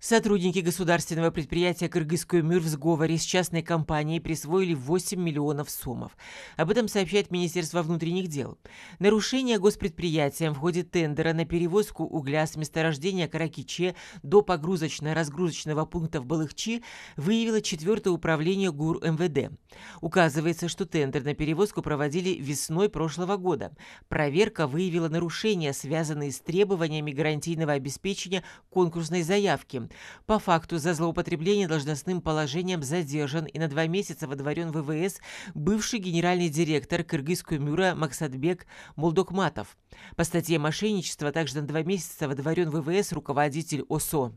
Сотрудники государственного предприятия «Кыргызской мир» в сговоре с частной компанией присвоили 8 миллионов сумов. Об этом сообщает Министерство внутренних дел. Нарушение госпредприятием в ходе тендера на перевозку угля с месторождения Каракиче до погрузочно-разгрузочного пункта в Балыхчи выявило 4 управление ГУР МВД. Указывается, что тендер на перевозку проводили весной прошлого года. Проверка выявила нарушения, связанные с требованиями гарантийного обеспечения конкурсной заявки. По факту за злоупотребление должностным положением задержан и на два месяца водворен в ВВС бывший генеральный директор Кыргызского мюра Максатбек Мулдокматов. По статье «Мошенничество» также на два месяца водворен в ВВС руководитель ОСО.